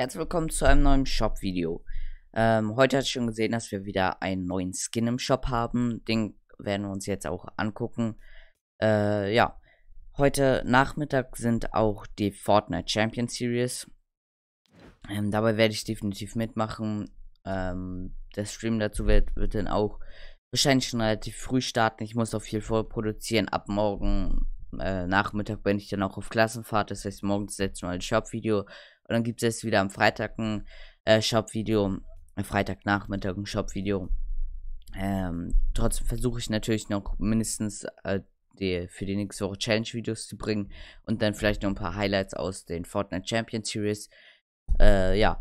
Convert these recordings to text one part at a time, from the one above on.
Herzlich willkommen zu einem neuen Shop-Video. Ähm, heute hat schon gesehen, dass wir wieder einen neuen Skin im Shop haben. Den werden wir uns jetzt auch angucken. Äh, ja, heute Nachmittag sind auch die Fortnite Champion Series. Ähm, dabei werde ich definitiv mitmachen. Ähm, der Stream dazu wird, wird dann auch wahrscheinlich schon relativ früh starten. Ich muss auch viel vorproduzieren. Ab morgen äh, Nachmittag bin ich dann auch auf Klassenfahrt. Das heißt, morgen setzen wir ein Shop-Video und dann gibt es jetzt wieder am Freitag ein äh, Shop-Video, äh, Freitagnachmittag ein Shop-Video. Ähm, trotzdem versuche ich natürlich noch mindestens äh, die, für die nächste Woche Challenge-Videos zu bringen und dann vielleicht noch ein paar Highlights aus den Fortnite Champion Series. Äh, ja.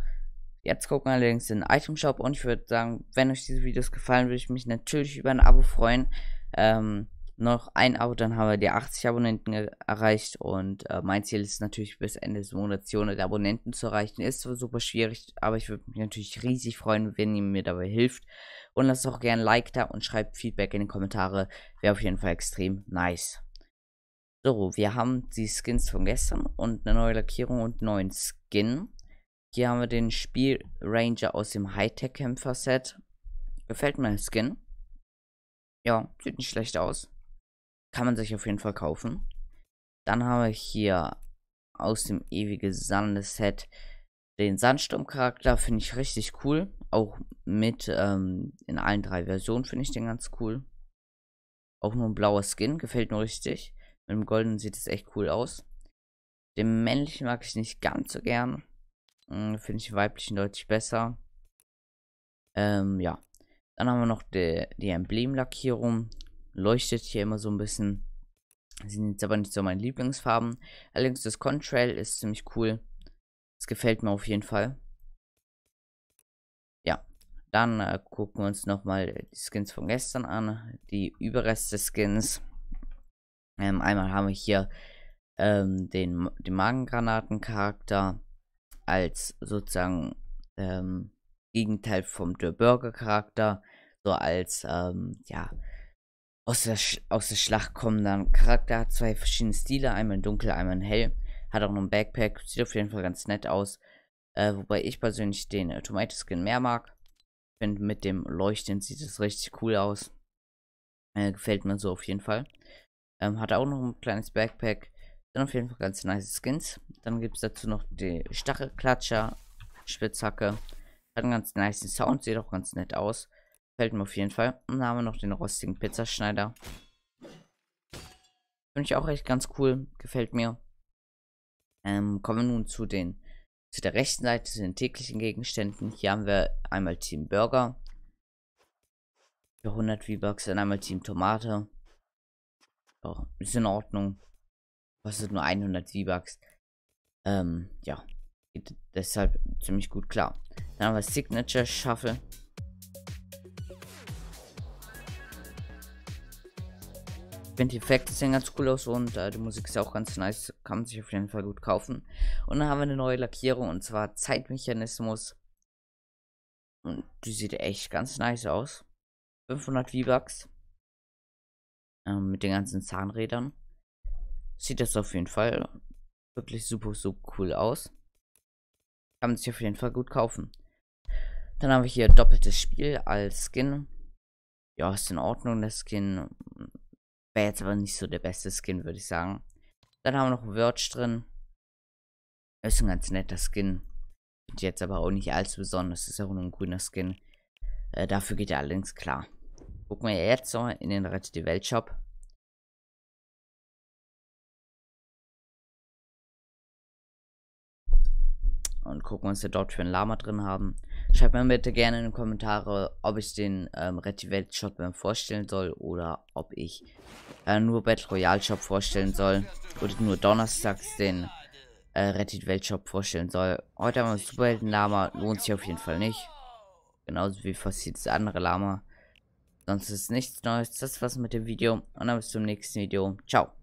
Jetzt gucken wir allerdings in den Item Shop und ich würde sagen, wenn euch diese Videos gefallen, würde ich mich natürlich über ein Abo freuen. Ähm, noch ein Abo, dann haben wir die 80 Abonnenten erreicht und äh, mein Ziel ist natürlich bis Ende des Monats 100 Abonnenten zu erreichen. Ist super schwierig, aber ich würde mich natürlich riesig freuen, wenn ihr mir dabei hilft. Und lasst auch gerne ein Like da und schreibt Feedback in die Kommentare. Wäre auf jeden Fall extrem nice. So, wir haben die Skins von gestern und eine neue Lackierung und einen neuen Skin. Hier haben wir den Spiel Ranger aus dem Hightech-Kämpfer-Set. Gefällt mir der Skin. Ja, sieht nicht schlecht aus. Kann man sich auf jeden Fall kaufen. Dann habe ich hier aus dem ewigen Sandeset den Sandsturmcharakter. Finde ich richtig cool. Auch mit ähm, in allen drei Versionen finde ich den ganz cool. Auch nur ein blauer Skin. Gefällt mir richtig. Mit dem goldenen sieht es echt cool aus. Den männlichen mag ich nicht ganz so gern. Hm, finde ich den weiblichen deutlich besser. Ähm, ja. Dann haben wir noch die, die Emblemlackierung leuchtet hier immer so ein bisschen. Sind jetzt aber nicht so meine Lieblingsfarben. Allerdings das Contrail ist ziemlich cool. Das gefällt mir auf jeden Fall. Ja, dann äh, gucken wir uns nochmal die Skins von gestern an. Die Überreste-Skins. Ähm, einmal haben wir hier ähm, den, den Magengranaten-Charakter als sozusagen ähm, Gegenteil vom dürr Burger-Charakter. So als, ähm, ja, aus der, Sch aus der Schlacht kommender Charakter, hat zwei verschiedene Stile, einmal in dunkel, einmal in hell. Hat auch noch ein Backpack, sieht auf jeden Fall ganz nett aus. Äh, wobei ich persönlich den äh, Tomato Skin mehr mag. Ich finde, mit dem Leuchten sieht es richtig cool aus. Äh, gefällt mir so auf jeden Fall. Ähm, hat auch noch ein kleines Backpack. Dann auf jeden Fall ganz nice Skins. Dann gibt es dazu noch die Stachelklatscher, Spitzhacke. Hat einen ganz nice Sound, sieht auch ganz nett aus. Fällt mir auf jeden Fall. Und dann haben wir noch den rostigen Pizzaschneider. Finde ich auch echt ganz cool. Gefällt mir. Ähm, kommen wir nun zu den zu der rechten Seite, zu den täglichen Gegenständen. Hier haben wir einmal Team Burger. Für 100 V-Bucks. Dann einmal Team Tomate. Ja, ist in Ordnung. Kostet nur 100 V-Bucks. Ähm, ja. Geht deshalb ziemlich gut klar. Dann haben wir Signature Shuffle. finde die Effekte sehen ganz cool aus und äh, die Musik ist auch ganz nice. Kann man sich auf jeden Fall gut kaufen. Und dann haben wir eine neue Lackierung und zwar Zeitmechanismus. Und die sieht echt ganz nice aus. 500 V-Bucks. Ähm, mit den ganzen Zahnrädern. Sieht das auf jeden Fall wirklich super, super cool aus. Kann man sich auf jeden Fall gut kaufen. Dann haben wir hier doppeltes Spiel als Skin. Ja, ist in Ordnung, der Skin. Wäre jetzt aber nicht so der beste Skin, würde ich sagen. Dann haben wir noch Verge drin. Ist ein ganz netter Skin. Finde jetzt aber auch nicht allzu besonders. Ist auch nur ein grüner Skin. Äh, dafür geht er allerdings klar. Gucken wir jetzt noch in den Rette die Welt Shop. Und gucken was wir dort für ein Lama drin haben. Schreibt mir bitte gerne in die Kommentare, ob ich den ähm, Retivate Shotman vorstellen soll oder ob ich äh, nur Battle Royale Shop vorstellen soll oder nur donnerstags den äh, Rettit Welt Shop vorstellen soll. Heute haben wir Superhelden Lama, lohnt sich auf jeden Fall nicht. Genauso wie fast jedes andere Lama. Sonst ist nichts Neues. Das war's mit dem Video und dann bis zum nächsten Video. Ciao.